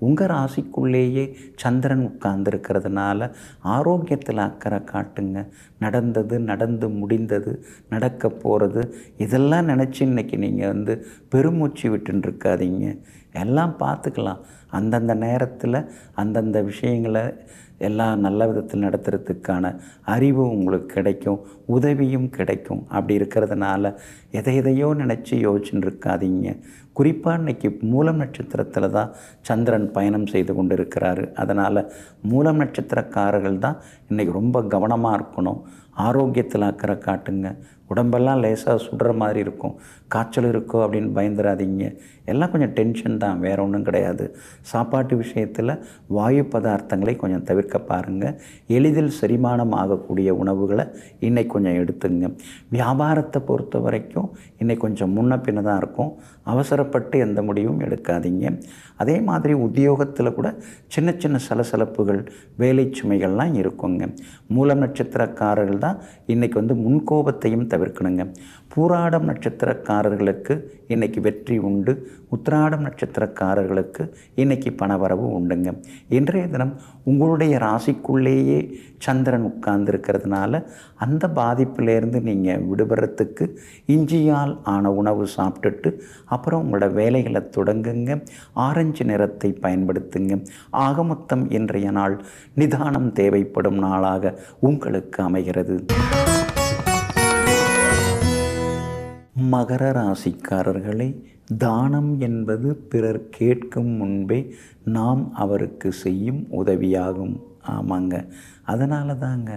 உங்கள் ராசிக்குள்ளேயே சந்திரன் உட்கார்ந்துருக்கிறதுனால ஆரோக்கியத்தில் அக்கறை காட்டுங்க நடந்தது நடந்து முடிந்தது நடக்க போகிறது இதெல்லாம் நினச்சி இன்றைக்கி நீங்கள் வந்து பெருமூச்சு விட்டுருக்காதீங்க எல்லாம் பார்த்துக்கலாம் அந்தந்த நேரத்தில் அந்தந்த விஷயங்களை எல்லாம் நல்ல விதத்தில் நடத்துறதுக்கான அறிவு உங்களுக்கு கிடைக்கும் உதவியும் கிடைக்கும் அப்படி இருக்கிறதுனால எதை எதையோ நினச்சி யோசிச்சுன்னு இருக்காதீங்க குறிப்பாக இன்றைக்கி மூலம் நட்சத்திரத்தில் தான் சந்திரன் பயணம் செய்து கொண்டு இருக்கிறாரு அதனால் மூலம் நட்சத்திரக்காரர்கள் தான் இன்றைக்கி ரொம்ப கவனமாக இருக்கணும் ஆரோக்கியத்தில் அக்கறை காட்டுங்க உடம்பெல்லாம் லேசாக சுடுற மாதிரி இருக்கும் காய்ச்சல் இருக்கோ அப்படின்னு பயந்துடாதீங்க எல்லாம் கொஞ்சம் டென்ஷன் தான் வேறு ஒன்றும் கிடையாது சாப்பாட்டு விஷயத்தில் வாயு பதார்த்தங்களை கொஞ்சம் தவிர்க்க பாருங்கள் எளிதில் செரிமானம் ஆகக்கூடிய உணவுகளை இன்றைக்கி கொஞ்சம் எடுத்துங்க வியாபாரத்தை பொறுத்த வரைக்கும் இன்றைக்கி கொஞ்சம் முன்ன பின்ன தான் இருக்கும் அவசரப்பட்டு எந்த முடிவும் எடுக்காதீங்க அதே மாதிரி உத்தியோகத்தில் கூட சின்ன சின்ன சலசலப்புகள் வேலை சுமைகள்லாம் இருக்குங்க மூல நட்சத்திரக்காரர்கள் தான் இன்றைக்கி வந்து முன்கோபத்தையும் தவிர்க்கணுங்க பூராடம் நட்சத்திரக்காரர்களுக்கு இன்றைக்கி வெற்றி உண்டு உத்திராடம் நட்சத்திரக்காரர்களுக்கு இன்றைக்கி பணவரவு உண்டுங்க இன்றைய தினம் உங்களுடைய ராசிக்குள்ளேயே சந்திரன் உட்கார்ந்துருக்கிறதுனால அந்த பாதிப்பிலேருந்து நீங்கள் விடுபடுறதுக்கு இஞ்சியால் ஆன உணவு சாப்பிட்டுட்டு அப்புறம் உங்களோட வேலைகளை தொடங்குங்க ஆரஞ்சு நிறத்தை பயன்படுத்துங்க ஆக மொத்தம் இன்றைய நாள் நிதானம் தேவைப்படும் நாளாக உங்களுக்கு அமைகிறது மகர ராசிக்காரர்களை தானம் என்பது பிறர் கேட்கும் முன்பே நாம் அவருக்கு செய்யும் உதவியாகும் ஆமாங்க அதனால தாங்க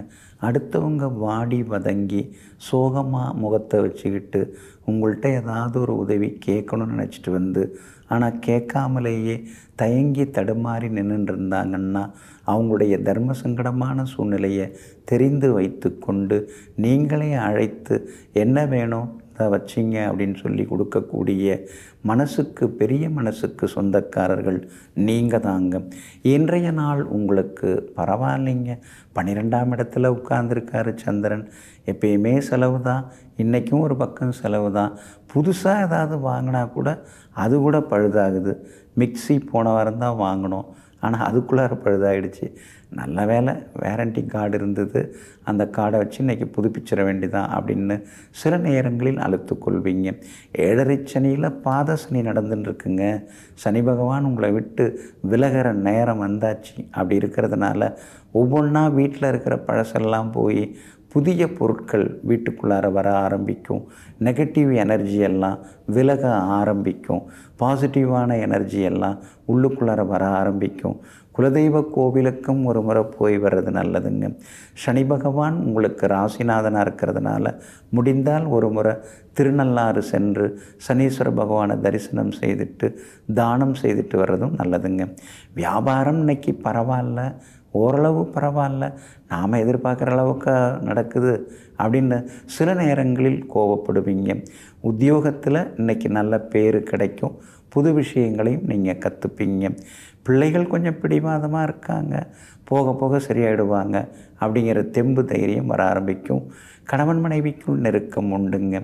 அடுத்தவங்க வாடி வதங்கி சோகமாக முகத்தை வச்சுக்கிட்டு உங்கள்கிட்ட ஏதாவது ஒரு உதவி கேட்கணும்னு நினச்சிட்டு வந்து ஆனால் கேட்காமலேயே தயங்கி தடுமாறி நின்றுருந்தாங்கன்னா அவங்களுடைய தர்ம சங்கடமான சூழ்நிலையை தெரிந்து வைத்து கொண்டு நீங்களே அழைத்து என்ன வேணும் தான் வச்சிங்க அப்படின்னு சொல்லி கொடுக்கக்கூடிய மனசுக்கு பெரிய மனசுக்கு சொந்தக்காரர்கள் நீங்கள் தாங்க இன்றைய நாள் உங்களுக்கு பரவாயில்லைங்க பன்னிரெண்டாம் இடத்துல உட்கார்ந்துருக்காரு சந்திரன் எப்பயுமே செலவு தான் இன்றைக்கும் ஒரு பக்கம் செலவு தான் புதுசாக ஏதாவது வாங்கினா கூட அது கூட பழுதாகுது மிக்சி போன வாரம் தான் வாங்கினோம் ஆனால் அதுக்குள்ளார பழுதாயிடுச்சு நல்ல வேலை வேரண்டி கார்டு இருந்தது அந்த கார்டை வச்சு இன்றைக்கி புதுப்பிச்சிட வேண்டிதான் அப்படின்னு சில நேரங்களில் அழுத்து கொள்வீங்க ஏழரை சனியில் பாத சனி நடந்துட்டுருக்குங்க சனி பகவான் உங்களை விட்டு விலகிற நேரம் வந்தாச்சு அப்படி இருக்கிறதுனால ஒவ்வொன்றா வீட்டில் இருக்கிற பழசெல்லாம் போய் புதிய பொருட்கள் வீட்டுக்குள்ளார வர ஆரம்பிக்கும் நெகட்டிவ் எனர்ஜி எல்லாம் விலக ஆரம்பிக்கும் பாசிட்டிவான எனர்ஜி எல்லாம் உள்ளுக்குள்ளார வர ஆரம்பிக்கும் குலதெய்வ கோவிலுக்கும் ஒரு முறை போய் வர்றது நல்லதுங்க சனி பகவான் உங்களுக்கு ராசிநாதனாக இருக்கிறதுனால முடிந்தால் ஒரு முறை திருநள்ளாறு சென்று சனீஸ்வர பகவானை தரிசனம் செய்துட்டு தானம் செய்துட்டு வர்றதும் நல்லதுங்க வியாபாரம் இன்னைக்கு பரவாயில்ல ஓரளவு பரவாயில்ல நாம் எதிர்பார்க்குற அளவுக்கு நடக்குது அப்படின்னு சில நேரங்களில் கோவப்படுவீங்க உத்தியோகத்தில் இன்றைக்கி நல்ல பேர் கிடைக்கும் புது விஷயங்களையும் நீங்கள் கற்றுப்பீங்க பிள்ளைகள் கொஞ்சம் பிடிவாதமாக இருக்காங்க போக போக சரியாயிடுவாங்க அப்படிங்கிற தெம்பு தைரியம் வர ஆரம்பிக்கும் கணவன் மனைவிக்குள் நெருக்கம் உண்டுங்க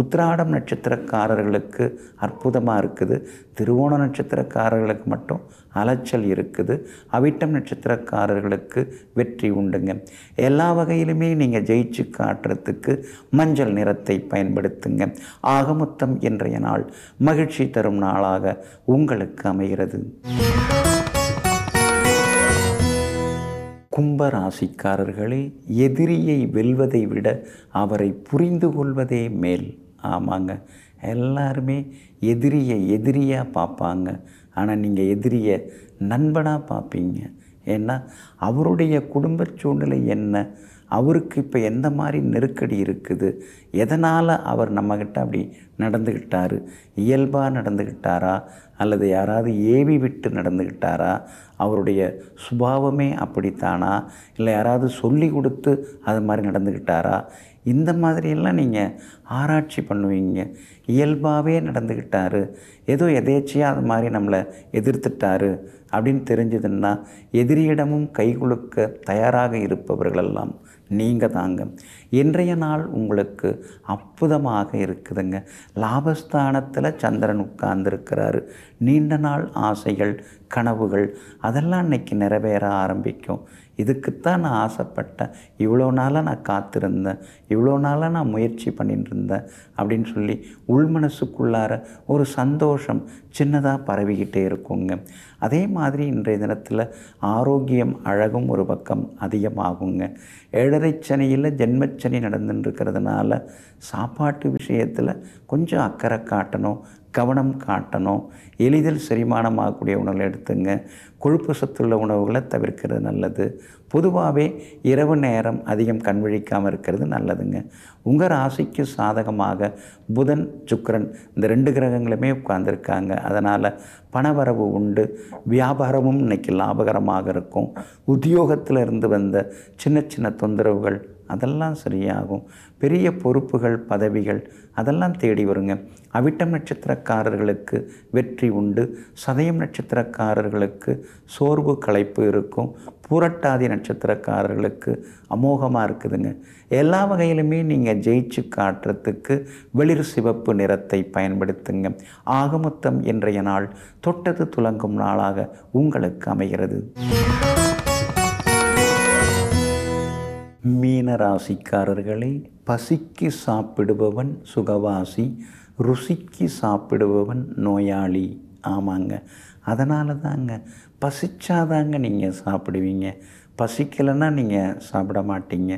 உத்திராடம் நட்சத்திரக்காரர்களுக்கு அற்புதமாக இருக்குது திருவோண நட்சத்திரக்காரர்களுக்கு மட்டும் அலைச்சல் இருக்குது அவிட்டம் நட்சத்திரக்காரர்களுக்கு வெற்றி உண்டுங்க எல்லா வகையிலுமே நீங்கள் ஜெயிச்சு காட்டுறதுக்கு மஞ்சள் நிறத்தை பயன்படுத்துங்க ஆகமொத்தம் இன்றைய நாள் மகிழ்ச்சி தரும் நாளாக உங்களுக்கு அமைகிறது கும்பராசிக்காரர்களே எதிரியை வெல்வதை விட அவரை புரிந்து கொள்வதே மேல் ஆமாங்க எல்லாருமே எதிரியை எதிரியாக பார்ப்பாங்க ஆனால் நீங்கள் எதிரியை நண்பனாக பார்ப்பீங்க ஏன்னா அவருடைய குடும்ப சூழ்நிலை என்ன அவருக்கு இப்போ எந்த மாதிரி நெருக்கடி இருக்குது எதனால் அவர் நம்மக்கிட்ட அப்படி நடந்துக்கிட்டார் இயல்பாக நடந்துக்கிட்டாரா அல்லது யாராவது ஏவி விட்டு நடந்துக்கிட்டாரா அவருடைய சுபாவமே அப்படித்தானா இல்லை யாராவது சொல்லி கொடுத்து அது மாதிரி நடந்துக்கிட்டாரா இந்த மாதிரியெல்லாம் நீங்கள் ஆராய்ச்சி பண்ணுவீங்க இயல்பாகவே நடந்துக்கிட்டாரு ஏதோ எதேச்சியாக அது மாதிரி நம்மளை எதிர்த்துட்டாரு அப்படின்னு தெரிஞ்சதுன்னா எதிரியிடமும் கை கொடுக்க தயாராக இருப்பவர்களெல்லாம் நீங்கள் தாங்க இன்றைய நாள் உங்களுக்கு அற்புதமாக இருக்குதுங்க லாபஸ்தானத்தில் சந்திரன் உட்கார்ந்துருக்கிறாரு நீண்ட நாள் ஆசைகள் கனவுகள் அதெல்லாம் இன்றைக்கி நிறைவேற ஆரம்பிக்கும் இதுக்குத்தான் நான் ஆசைப்பட்டேன் இவ்வளோ நாளாக நான் காத்திருந்தேன் இவ்வளோ நாளாக நான் முயற்சி பண்ணிட்டு இருந்தேன் அப்படின்னு சொல்லி உள்மனசுக்குள்ளார ஒரு சந்தோஷம் சின்னதாக பரவிக்கிட்டே இருக்குங்க அதே மாதிரி இன்றைய தினத்தில் ஆரோக்கியம் அழகும் ஒரு பக்கம் அதிகமாகுங்க ஏழரை சனியில் ஜென்மச்சனி நடந்துட்டு இருக்கிறதுனால சாப்பாட்டு விஷயத்தில் கொஞ்சம் அக்கறை காட்டணும் கவனம் காட்டணும் எளிதில் செரிமானமாகக்கூடிய உணவுகளை எடுத்துங்க கொழுப்பு சத்துள்ள உணவுகளை தவிர்க்கிறது நல்லது பொதுவாகவே இரவு நேரம் அதிகம் கண் விழிக்காமல் இருக்கிறது நல்லதுங்க உங்கள் ராசிக்கு சாதகமாக புதன் சுக்கரன் இந்த ரெண்டு கிரகங்களுமே உட்கார்ந்துருக்காங்க அதனால் பணவரவு உண்டு வியாபாரமும் இன்றைக்கி லாபகரமாக இருக்கும் உத்தியோகத்தில் இருந்து வந்த சின்ன சின்ன தொந்தரவுகள் அதெல்லாம் சரியாகும் பெரிய பொறுப்புகள் பதவிகள் அதெல்லாம் தேடி வருங்க அவிட்டம் நட்சத்திரக்காரர்களுக்கு வெற்றி உண்டு சதயம் நட்சத்திரக்காரர்களுக்கு சோர்வு களைப்பு இருக்கும் பூரட்டாதி நட்சத்திரக்காரர்களுக்கு அமோகமாக இருக்குதுங்க எல்லா வகையிலுமே நீங்கள் ஜெயிச்சு காட்டுறதுக்கு வெளிர் சிவப்பு நிறத்தை பயன்படுத்துங்க ஆகமொத்தம் இன்றைய நாள் தொட்டது துலங்கும் நாளாக உங்களுக்கு அமைகிறது மீன ராசிக்காரர்களே பசிக்கு சாப்பிடுபவன் சுகவாசி ருசிக்கு சாப்பிடுபவன் நோயாளி ஆமாங்க அதனால தாங்க பசிச்சாதாங்க நீங்கள் சாப்பிடுவீங்க பசிக்கலைன்னா நீங்கள் சாப்பிட மாட்டீங்க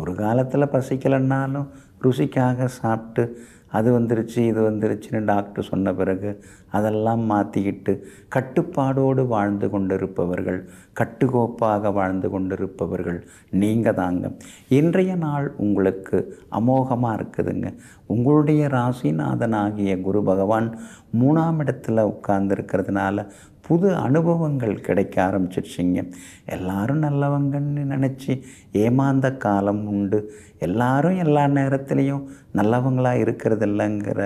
ஒரு காலத்தில் பசிக்கலைன்னாலும் ருசிக்காக சாப்பிட்டு அது வந்துருச்சு இது வந்துருச்சுன்னு டாக்டர் சொன்ன பிறகு அதெல்லாம் மாற்றிக்கிட்டு கட்டுப்பாடோடு வாழ்ந்து கொண்டிருப்பவர்கள் கட்டுக்கோப்பாக வாழ்ந்து கொண்டிருப்பவர்கள் நீங்கள் தாங்க இன்றைய நாள் உங்களுக்கு அமோகமாக இருக்குதுங்க உங்களுடைய ராசிநாதனாகிய குரு பகவான் மூணாம் இடத்துல உட்கார்ந்துருக்கிறதுனால புது அனுபவங்கள் கிடைக்க ஆரம்பிச்சிருச்சிங்க எல்லாரும் நல்லவங்கன்னு நினச்சி ஏமாந்த காலம் உண்டு எல்லாரும் எல்லா நேரத்துலேயும் நல்லவங்களாக இருக்கிறது இல்லைங்கிற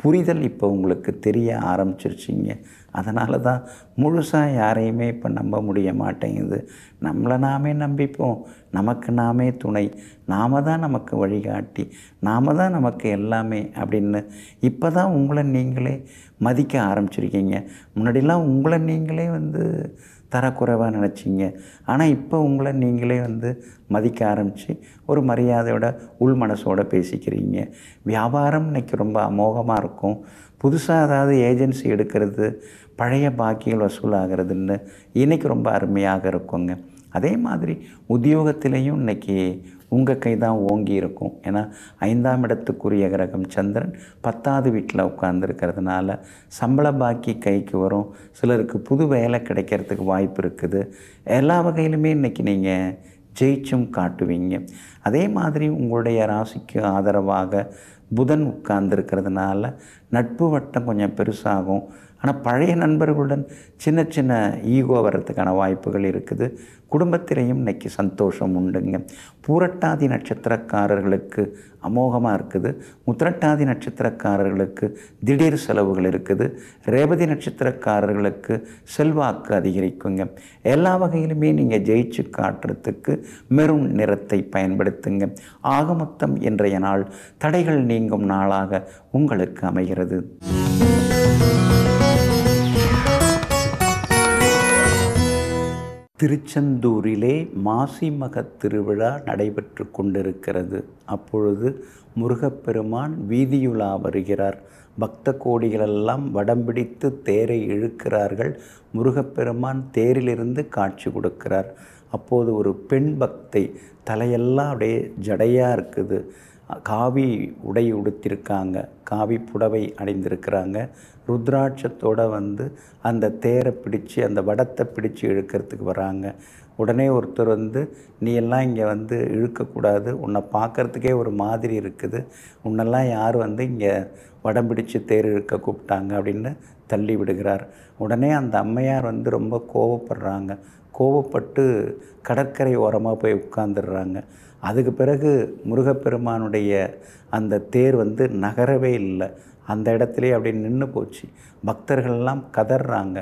புரிதல் இப்போ உங்களுக்கு தெரிய ஆரம்பிச்சிருச்சிங்க அதனால தான் முழுசாக யாரையுமே இப்போ நம்ப முடிய மாட்டேங்குது நம்மளை நாமே நம்பிப்போம் நமக்கு நாமே துணை நாம தான் நமக்கு வழிகாட்டி நாம தான் நமக்கு எல்லாமே அப்படின்னு இப்போ தான் உங்களை நீங்களே மதிக்க ஆரம்பிச்சிருக்கீங்க முன்னாடிலாம் உங்களை நீங்களே வந்து தரக்குறைவாக நினச்சிங்க ஆனால் இப்போ உங்களை நீங்களே வந்து மதிக்க ஆரம்பித்து ஒரு மரியாதையோட உள் மனசோடு பேசிக்கிறீங்க வியாபாரம் இன்றைக்கி ரொம்ப அமோகமாக இருக்கும் புதுசாக அதாவது ஏஜென்சி எடுக்கிறது பழைய பாக்கிகள் வசூலாகிறதுன்னு இன்றைக்கி ரொம்ப அருமையாக இருக்குங்க அதே மாதிரி உத்தியோகத்திலையும் இன்றைக்கி உங்கள் கை தான் ஓங்கி இருக்கும் ஏன்னா ஐந்தாம் இடத்துக்குரிய கிரகம் சந்திரன் பத்தாவது வீட்டில் உட்கார்ந்துருக்கிறதுனால சம்பள பாக்கி கைக்கு வரும் சிலருக்கு புது வேலை கிடைக்கிறதுக்கு வாய்ப்பு இருக்குது எல்லா வகையிலுமே இன்றைக்கி நீங்கள் ஜெயிச்சும் காட்டுவீங்க அதே மாதிரி உங்களுடைய ராசிக்கு ஆதரவாக புதன் உட்கார்ந்துருக்கிறதுனால நட்பு வட்டம் கொஞ்சம் பெருசாகும் ஆனால் பழைய நண்பர்களுடன் சின்ன சின்ன ஈகோ வர்றதுக்கான வாய்ப்புகள் இருக்குது குடும்பத்திலையும் இன்றைக்கி சந்தோஷம் உண்டுங்க பூரட்டாதி நட்சத்திரக்காரர்களுக்கு அமோகமாக இருக்குது முத்திரட்டாதி நட்சத்திரக்காரர்களுக்கு திடீர் செலவுகள் இருக்குது ரேவதி நட்சத்திரக்காரர்களுக்கு செல்வாக்கு அதிகரிக்குங்க எல்லா வகையிலுமே நீங்கள் ஜெயிச்சு காட்டுறதுக்கு மெரும் நிறத்தை பயன்படுத்துங்க ஆகமொத்தம் இன்றைய நாள் தடைகள் நீங்கும் நாளாக உங்களுக்கு அமைகிறது திருச்செந்தூரிலே மாசிமக திருவிழா நடைபெற்று கொண்டிருக்கிறது அப்பொழுது முருகப்பெருமான் வீதியுலா வருகிறார் பக்த கோடிகளெல்லாம் வடம் பிடித்து தேரை இழுக்கிறார்கள் முருகப்பெருமான் தேரிலிருந்து காட்சி கொடுக்கிறார் அப்போது ஒரு பெண் பக்தை தலையெல்லாம் அப்படியே ஜடையாக இருக்குது காவி உடை உடுத்திருக்காங்க காவி புடவை அடைந்திருக்கிறாங்க ருத்ராட்சத்தோடு வந்து அந்த தேரை பிடிச்சு அந்த வடத்தை பிடிச்சு இழுக்கிறதுக்கு வராங்க உடனே ஒருத்தர் வந்து நீ எல்லாம் இங்கே வந்து இழுக்கக்கூடாது உன்னை பார்க்குறதுக்கே ஒரு மாதிரி இருக்குது உன்னெல்லாம் யார் வந்து இங்கே வடம் பிடிச்சு தேர் இழுக்க கூப்பிட்டாங்க அப்படின்னு தள்ளி விடுகிறார் உடனே அந்த அம்மையார் வந்து ரொம்ப கோவப்படுறாங்க கோவப்பட்டு கடற்கரை ஓரமாக போய் உட்காந்துடுறாங்க அதுக்கு பிறகு முருகப்பெருமானுடைய அந்த தேர் வந்து நகரவே இல்லை அந்த இடத்துலே அப்படி நின்று போச்சு பக்தர்கள்லாம் கதறாங்க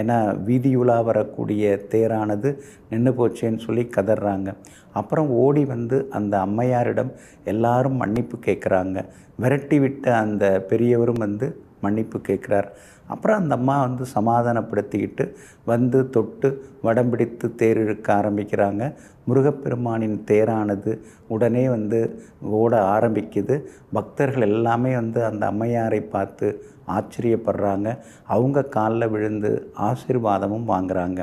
ஏன்னா வீதியுலா வரக்கூடிய தேரானது நின்று போச்சேன்னு சொல்லி கதறாங்க அப்புறம் ஓடி வந்து அந்த அம்மையாரிடம் எல்லாரும் மன்னிப்பு கேட்குறாங்க விரட்டி விட்ட அந்த பெரியவரும் வந்து மன்னிப்பு கேட்குறார் அப்புறம் அந்த அம்மா வந்து சமாதானப்படுத்திக்கிட்டு வந்து தொட்டு வடம் பிடித்து தேர் இழுக்க ஆரம்பிக்கிறாங்க முருகப்பெருமானின் தேரானது உடனே வந்து ஓட ஆரம்பிக்குது பக்தர்கள் எல்லாமே வந்து அந்த அம்மையாரை பார்த்து ஆச்சரியப்படுறாங்க அவங்க காலில் விழுந்து ஆசீர்வாதமும் வாங்குகிறாங்க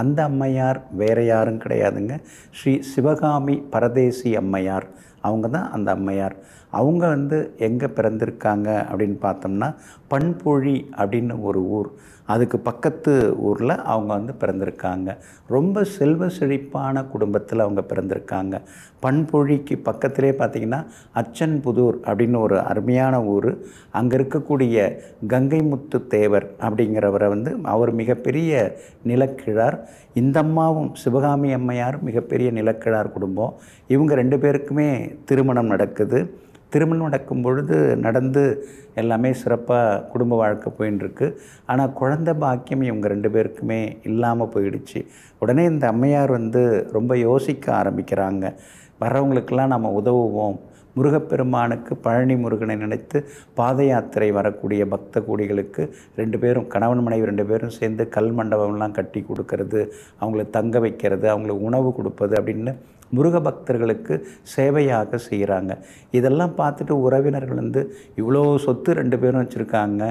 அந்த அம்மையார் வேறு யாரும் கிடையாதுங்க ஸ்ரீ சிவகாமி பரதேசி அம்மையார் அவங்க தான் அந்த அம்மையார் அவங்க வந்து எங்கே பிறந்திருக்காங்க அப்படின்னு பார்த்தோம்னா பண்பொழி அப்படின்னு ஒரு ஊர் அதுக்கு பக்கத்து ஊரில் அவங்க வந்து பிறந்திருக்காங்க ரொம்ப செல்வ செழிப்பான குடும்பத்தில் அவங்க பிறந்திருக்காங்க பண்பொழிக்கு பக்கத்திலே பார்த்திங்கன்னா அச்சன்புதூர் அப்படின்னு ஒரு அருமையான ஊர் அங்கே இருக்கக்கூடிய கங்கை முத்து தேவர் அப்படிங்கிறவரை வந்து அவர் மிகப்பெரிய நிலக்கிழார் இந்த அம்மாவும் சிவகாமி அம்மையாரும் மிகப்பெரிய நிலக்கிழார் குடும்பம் இவங்க ரெண்டு பேருக்குமே திருமணம் நடக்குது திருமணம் நடக்கும் பொழுது நடந்து எல்லாமே சிறப்பாக குடும்ப வாழ்க்கை போயின்னு ஆனால் குழந்த பாக்கியம் இவங்க ரெண்டு பேருக்குமே இல்லாமல் போயிடுச்சு உடனே இந்த அம்மையார் வந்து ரொம்ப யோசிக்க ஆரம்பிக்கிறாங்க வர்றவங்களுக்கெல்லாம் நம்ம உதவுவோம் முருகப்பெருமானுக்கு பழனி முருகனை நினைத்து பாத யாத்திரை வரக்கூடிய பக்த கூடிகளுக்கு ரெண்டு பேரும் கணவன் மனைவி ரெண்டு பேரும் சேர்ந்து கல் மண்டபம்லாம் கட்டி கொடுக்கறது அவங்கள தங்க வைக்கிறது அவங்களுக்கு உணவு கொடுப்பது அப்படின்னு முருக பக்தர்களுக்கு சேவையாக செய்கிறாங்க இதெல்லாம் பார்த்துட்டு உறவினர்கள் வந்து இவ்வளோ சொத்து ரெண்டு பேரும் வச்சுருக்காங்க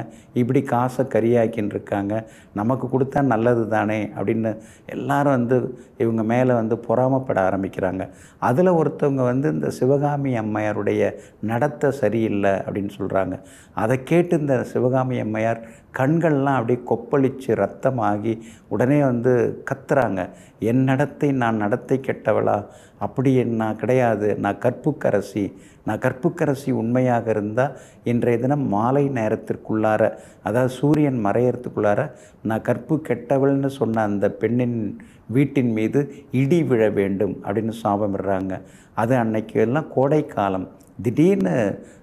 இப்படி காசை கரியாக்கின்னு இருக்காங்க நமக்கு கொடுத்தா நல்லது தானே அப்படின்னு எல்லாரும் வந்து இவங்க மேலே வந்து பொறாமப்பட ஆரம்பிக்கிறாங்க அதில் ஒருத்தவங்க வந்து இந்த சிவகாமி அம்மையாருடைய நடத்தை சரியில்லை அப்படின்னு சொல்கிறாங்க அதை கேட்டு இந்த சிவகாமி அம்மையார் கண்கள்லாம் அப்படியே கொப்பளித்து ரத்தமாகி உடனே வந்து கத்துறாங்க என் நடத்தை நான் நடத்தை கெட்டவளா அப்படி நான் கிடையாது நான் கற்புக்கரசி நான் கற்புக்கரசி உண்மையாக இருந்தால் இன்றைய தினம் மாலை நேரத்திற்குள்ளார அதாவது சூரியன் மறையறதுக்குள்ளார நான் கற்பு கெட்டவள்னு சொன்ன அந்த பெண்ணின் வீட்டின் மீது இடி விழ வேண்டும் அப்படின்னு சாபமிடுறாங்க அது அன்னைக்கு எல்லாம் கோடைக்காலம் திடீர்னு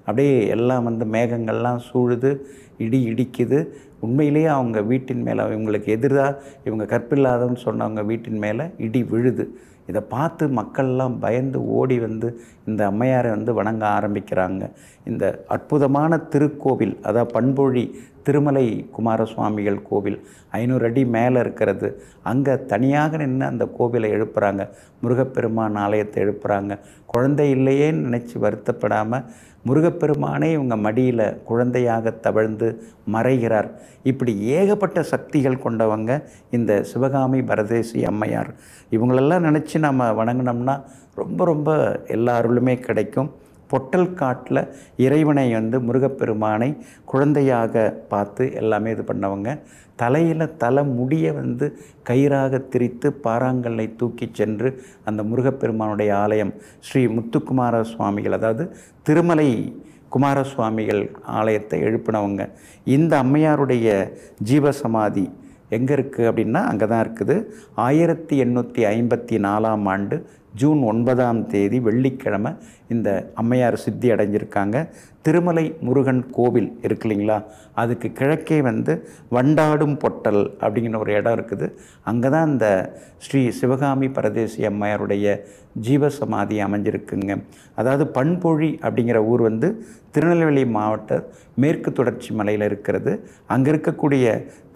அப்படியே எல்லாம் வந்து மேகங்கள்லாம் சூழுது இடி இடிக்குது உண்மையிலேயே அவங்க வீட்டின் மேலே இவங்களுக்கு எதிராக இவங்க கற்பில்லாதவன்னு சொன்னவங்க வீட்டின் மேலே இடி விழுது இதை பார்த்து மக்கள்லாம் பயந்து ஓடி வந்து இந்த அம்மையாரை வந்து வணங்க ஆரம்பிக்கிறாங்க இந்த அற்புதமான திருக்கோவில் அதாவது பண்பொழி திருமலை குமார சுவாமிகள் கோவில் ஐநூறு அடி மேலே இருக்கிறது அங்கே தனியாக நின்று அந்த கோவிலை எழுப்புகிறாங்க முருகப்பெருமான் ஆலயத்தை எழுப்புகிறாங்க குழந்தை இல்லையேன்னு நினச்சி வருத்தப்படாமல் முருகப்பெருமானே இவங்க மடியில் குழந்தையாக தவழ்ந்து மறைகிறார் இப்படி ஏகப்பட்ட சக்திகள் கொண்டவங்க இந்த சிவகாமி பரதேசி அம்மையார் இவங்களெல்லாம் நினச்சி நம்ம வணங்கினோம்னா ரொம்ப ரொம்ப எல்லாருளுமே கிடைக்கும் பொட்டல் காட்டில் இறைவனை வந்து முருகப்பெருமானை குழந்தையாக பார்த்து எல்லாமே இது பண்ணவங்க தலையில் தலை முடியை வந்து கயிறாக திரித்து பாறாங்கல்லை தூக்கி சென்று அந்த முருகப்பெருமானுடைய ஆலயம் ஸ்ரீ முத்துக்குமார சுவாமிகள் அதாவது திருமலை குமாரசுவாமிகள் ஆலயத்தை எழுப்பினவங்க இந்த அம்மையாருடைய ஜீவசமாதி எங்கே இருக்குது அப்படின்னா அங்கே தான் இருக்குது ஆயிரத்தி எண்ணூற்றி ஐம்பத்தி நாலாம் ஆண்டு ஜூன் ஒன்பதாம் தேதி வெள்ளிக்கிழமை இந்த அம்மையார் சித்தி அடைஞ்சிருக்காங்க திருமலை முருகன் கோவில் இருக்கு இல்லைங்களா அதுக்கு கிழக்கே வந்து வண்டாடும் பொட்டல் அப்படிங்கிற ஒரு இடம் இருக்குது அங்கே தான் இந்த ஸ்ரீ சிவகாமி பரதேசி அம்மையாருடைய ஜீவசமாதி அமைஞ்சிருக்குங்க அதாவது பண்பொழி அப்படிங்கிற ஊர் வந்து திருநெல்வேலி மாவட்ட மேற்கு தொடர்ச்சி மலையில் இருக்கிறது அங்கே இருக்கக்கூடிய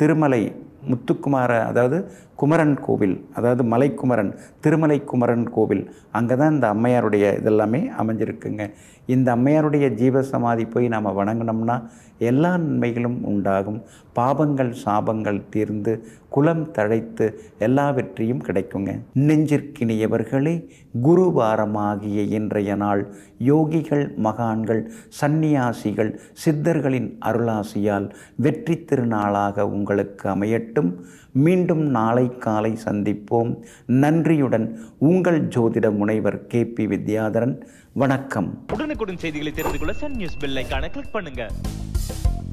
திருமலை முத்துக்குமார அதாவது குமரன் கோவில் அதாவது மலைக்குமரன் திருமலை குமரன் கோவில் அங்கே தான் இந்த அம்மையாருடைய இதெல்லாமே அமைஞ்சிருக்குங்க இந்த அம்மையாருடைய ஜீவ சமாதி போய் நாம் வணங்கினோம்னா எல்லா நன்மைகளும் உண்டாகும் பாபங்கள் சாபங்கள் தீர்ந்து குலம் தழைத்து எல்லா வெற்றியும் கிடைக்குங்க நெஞ்சிற்கினியவர்களே குரு வாரமாகிய இன்றைய நாள் யோகிகள் மகான்கள் சந்நியாசிகள் சித்தர்களின் அருளாசியால் வெற்றி திருநாளாக உங்களுக்கு அமையட்டும் மீண்டும் நாளை காலை சந்திப்போம் நன்றியுடன் உங்கள் ஜோதிட முனைவர் கே பி வித்யாதரன் வணக்கம் உடனுக்குடன் செய்திகளை தெரிந்து கொள்ள சன் நியூஸ் பெல்லைக்கான கிளிக் பண்ணுங்க